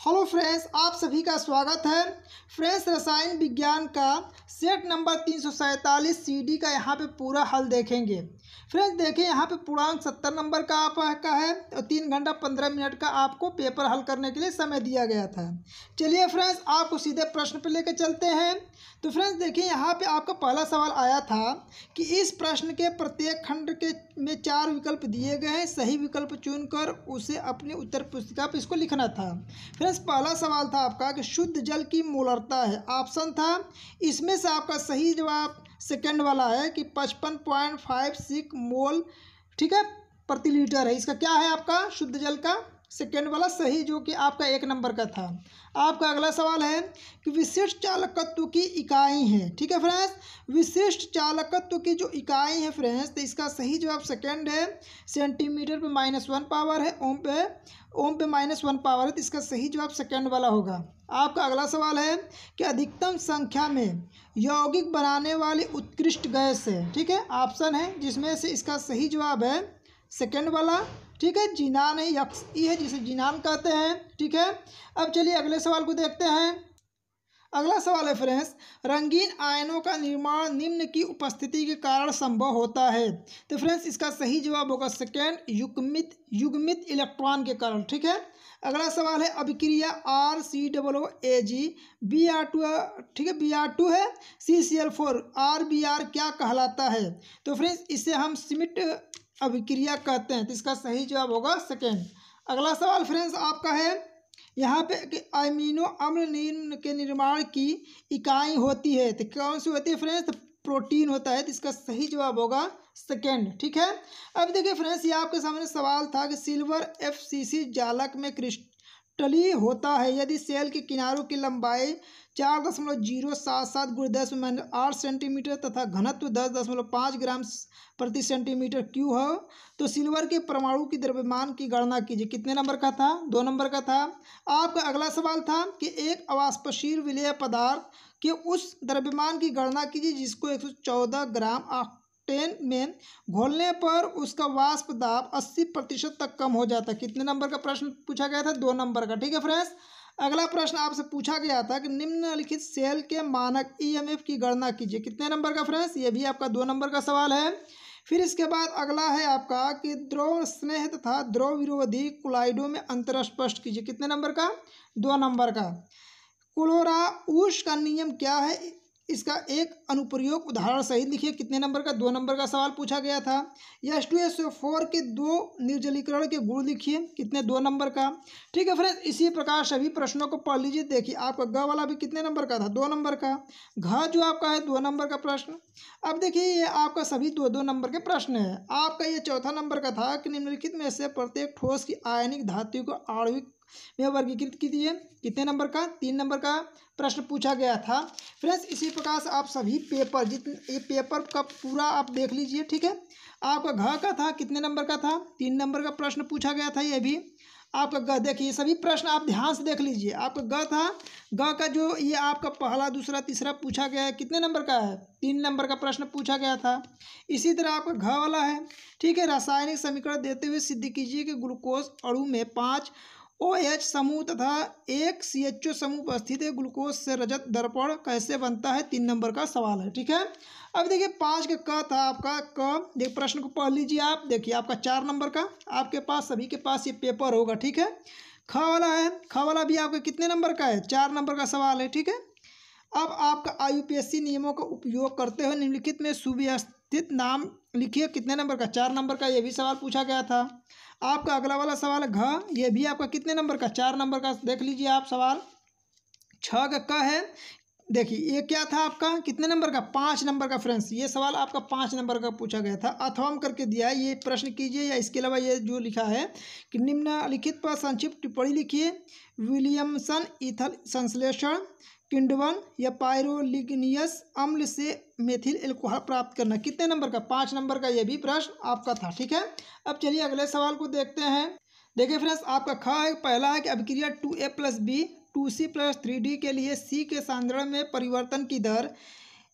hello friends आप सभी का स्वागत है फ्रेंड्स रसायन विज्ञान का सेट नंबर तीन सौ सैंतालीस सी डी का यहाँ पे पूरा हल देखेंगे फ्रेंड्स देखें यहाँ पे पूर्णांक सत्तर नंबर का आपका है और तीन घंटा पंद्रह मिनट का आपको पेपर हल करने के लिए समय दिया गया था चलिए फ्रेंड्स आपको सीधे प्रश्न पर लेकर चलते हैं तो फ्रेंड्स देखिए यहाँ पर आपका पहला सवाल आया था कि इस प्रश्न के प्रत्येक खंड के में चार विकल्प दिए गए हैं सही विकल्प चुनकर उसे अपनी उत्तर पुस्तिका पर इसको लिखना था फ्रेंड्स पहला सवाल था आपका कि शुद्ध जल की मूलरता है ऑप्शन था इसमें से आपका सही जवाब सेकंड वाला है कि पचपन पॉइंट फाइव सिक्स मोल ठीक है प्रति लीटर है इसका क्या है आपका शुद्ध जल का सेकेंड वाला सही जो कि आपका एक नंबर का था आपका अगला सवाल है कि विशिष्ट चालकत्व की इकाई है ठीक है फ्रेंड्स विशिष्ट चालकत्व की जो इकाई है फ्रेंड्स तो इसका सही जवाब सेकेंड है सेंटीमीटर पे माइनस वन पावर है ओम पे ओम पे माइनस वन पावर है तो इसका सही जवाब सेकेंड वाला होगा आपका अगला सवाल है कि अधिकतम संख्या में यौगिक बनाने वाली उत्कृष्ट गैस है ठीक है ऑप्शन है जिसमें से इसका सही जवाब है सेकेंड वाला ठीक है जिनान है यक्स ई है जिसे जिनान कहते हैं ठीक है अब चलिए अगले सवाल को देखते हैं अगला सवाल है फ्रेंड्स रंगीन आयनों का निर्माण निम्न की उपस्थिति के कारण संभव होता है तो फ्रेंड्स इसका सही जवाब होगा सेकेंड युग्मित युग्मित इलेक्ट्रॉन के कारण ठीक है अगला सवाल है अभिक्रिया R C double O A G B R two ठीक है बी आर टू है C C L four R B R क्या कहलाता है तो फ्रेंड्स इसे हम सिमिट अभिक्रिया कहते हैं तो इसका सही जवाब होगा सेकेंड अगला सवाल फ्रेंड्स आपका है यहाँ पे अमीनो अम्ल के निर्माण की इकाई होती है तो कौन सी होती है फ्रेंड्स तो प्रोटीन होता है तो इसका सही जवाब होगा सेकेंड ठीक है अब देखिए फ्रेंड्स ये आपके सामने सवाल था कि सिल्वर एफ सी सी जालक में क्रिस्ट टली होता है यदि सेल के किनारों की लंबाई चार दशमलव जीरो सात सात गुण दस माइनस आठ सेंटीमीटर तथा घनत्व दस दशमलव पाँच ग्राम प्रति सेंटीमीटर क्यू हो तो सिल्वर के परमाणु की द्रव्यमान की गणना कीजिए कितने नंबर का था दो नंबर का था आपका अगला सवाल था कि एक अवाष्पशील विलय पदार्थ के उस द्रव्यमान की गणना कीजिए जिसको एक सौ चौदह ग्राम टेन में घोलने पर उसका वाष्प दाब अस्सी प्रतिशत तक कम हो जाता है कितने नंबर का प्रश्न पूछा गया था दो नंबर का ठीक है फ्रेंड्स अगला प्रश्न आपसे पूछा गया था कि निम्नलिखित सेल के मानक ईएमएफ e की गणना कीजिए कितने नंबर का फ्रेंड्स ये भी आपका दो नंबर का सवाल है फिर इसके बाद अगला है आपका कि द्रव स्नेह तथा द्रव विरोधी कुलाइडों में अंतर स्पष्ट कीजिए कितने नंबर का दो नंबर का क्लोरा ऊष का नियम क्या है इसका एक अनुप्रयोग उदाहरण सहित लिखिए कितने नंबर का दो नंबर का सवाल पूछा गया था एस टू एस फोर के दो निर्जलीकरण के गुण लिखिए कितने दो नंबर का ठीक है फ्रेंड्स इसी प्रकार सभी प्रश्नों को पढ़ लीजिए देखिए आपका ग वाला भी कितने नंबर का था दो नंबर का घ जो आपका है दो नंबर का प्रश्न अब देखिए ये आपका सभी दो दो नंबर के प्रश्न है आपका ये चौथा नंबर का था कि निम्नलिखित में से प्रत्येक ठोस की आयनिक धातु को आणविक में वर्गीकृत कीजिए कितने नंबर का तीन नंबर का प्रश्न पूछा गया था फ्रेंड्स इसी प्रकार से आप सभी पेपर जितने ये पेपर का पूरा आप देख लीजिए ठीक है आपका घ का था कितने नंबर का था तीन नंबर का प्रश्न पूछा गया था ये भी आपका ग देखिए सभी प्रश्न आप ध्यान से देख लीजिए आपका ग था ग का जो ये आपका पहला दूसरा तीसरा पूछा गया है कितने नंबर का है तीन नंबर का प्रश्न पूछा गया था इसी तरह आपका घ वाला है ठीक है रासायनिक समीकरण देते हुए सिद्ध कीजिए कि ग्लूकोज अणु में पाँच ओ एच समूह तथा एक सी एच ओ समूह पर स्थित ग्लूकोज से रजत दर्पण कैसे बनता है तीन नंबर का सवाल है ठीक है अब देखिए पाँच का क था आपका क देख प्रश्न को पढ़ लीजिए आप देखिए आपका चार नंबर का आपके पास सभी के पास ये पेपर होगा ठीक है ख वाला है ख वाला भी आपका कितने नंबर का है चार नंबर का सवाल है ठीक है अब आपका आईयूपीएससी नियमों का उपयोग करते हुए निम्नलिखित में सुव्यवस्थित नाम लिखिए कितने नंबर का चार नंबर का यह भी सवाल पूछा गया था आपका अगला वाला सवाल घ ये भी आपका कितने नंबर का चार नंबर का देख लीजिए आप सवाल छ का क है देखिए ये क्या था आपका कितने नंबर का पाँच नंबर का फ्रेंड्स ये सवाल आपका पाँच नंबर का पूछा गया था अथवा करके दिया है ये प्रश्न कीजिए या इसके अलावा ये जो लिखा है कि निम्नलिखित पर संक्षिप्त टिप्पणी लिखिए विलियमसन इथल संश्लेषण किंडवन या पायरोलिग्नियस अम्ल से मेथिल एल्कोहल प्राप्त करना कितने नंबर का पाँच नंबर का ये भी प्रश्न आपका था ठीक है अब चलिए अगले सवाल को देखते हैं देखिए फ्रेंड्स आपका ख है पहला है कि अभिक्रिया two A plus B two C plus three D के लिए सी के सांद्रण में परिवर्तन की दर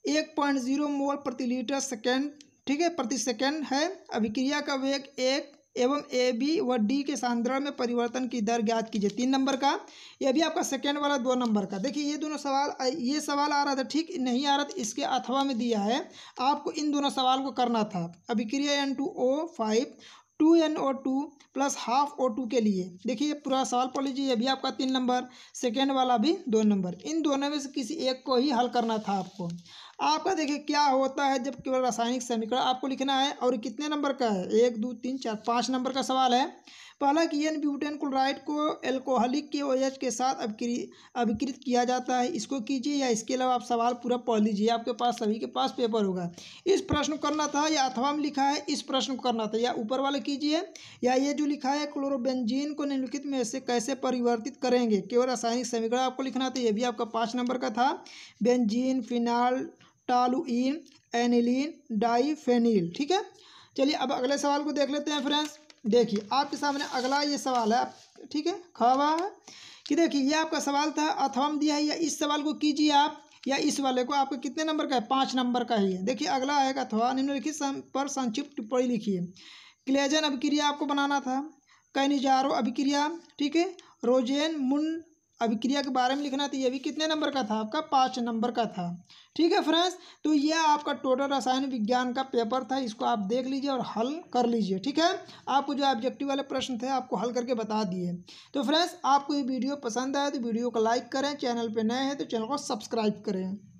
एक पॉइंट जीरो मोल प्रति लीटर सेकेंड ठीक है प्रति सेकेंड है अभिक्रिया का वेग एक एवं ए बी व डी के सांद्रण में परिवर्तन की दर ज्ञात कीजिए तीन नंबर का यह भी आपका सेकेंड वाला दो नंबर का देखिए ये दोनों सवाल ये सवाल आ रहा था ठीक नहीं आ रहा था इसके अथवा में दिया है आपको इन दोनों सवाल को करना था अभिक्रिया N two O five two N O two plus half O two के लिए देखिए पूरा सवाल पढ़ लीजिए ये भी आपका तीन नंबर सेकेंड वाला भी दो नंबर इन दोनों में से किसी एक को ही हल करना था आपको आपका देखिए क्या होता है जब केवल रासायनिक समीकरण आपको लिखना है और कितने नंबर का है एक दो तीन चार पाँच नंबर का सवाल है पहला कि एन ब्यूटेन क्लोराइड को एल्कोहलिक के ओएच के साथ अभिकृत किया जाता है इसको कीजिए या इसके अलावा आप सवाल पूरा पढ़ लीजिए आपके पास सभी के पास पेपर होगा इस प्रश्न को करना था या अथवा में लिखा है इस प्रश्न को करना था या ऊपर वाला कीजिए या ये जो लिखा है क्लोरोबेंजीन को निम्नलिखित में से कैसे परिवर्तित करेंगे केवल रासायनिक समीकरण आपको लिखना था यह भी आपका पाँच नंबर का था benzene phenol toluene aniline diphenyl ठीक है चलिए अब अगले सवाल को देख लेते हैं फ्रेंड्स देखिए आपके सामने अगला ये सवाल है ठीक है खबर है कि देखिए ये आपका सवाल था अथवम दिया है या इस सवाल को कीजिए आप या इस वाले को आपको कितने नंबर का है पाँच नंबर का ही है देखिए अगला है अथवा निम्नलिखित पर संक्षिप्त टिप्पणी लिखिए क्लेजन अभिक्रिया आपको बनाना था कैनिजारो अभिक्रिया ठीक है रोजेन मुन अभिक्रिया के बारे में लिखना था तो ये भी कितने नंबर का था आपका पाँच नंबर का था ठीक है फ्रेंड्स तो यह आपका टोटल रसायन विज्ञान का पेपर था इसको आप देख लीजिए और हल कर लीजिए ठीक है आपको जो ऑब्जेक्टिव वाले प्रश्न थे आपको हल करके बता दिए तो फ्रेंड्स आपको ये वीडियो पसंद आया तो वीडियो को लाइक करें चैनल पर नए हैं तो चैनल को सब्सक्राइब करें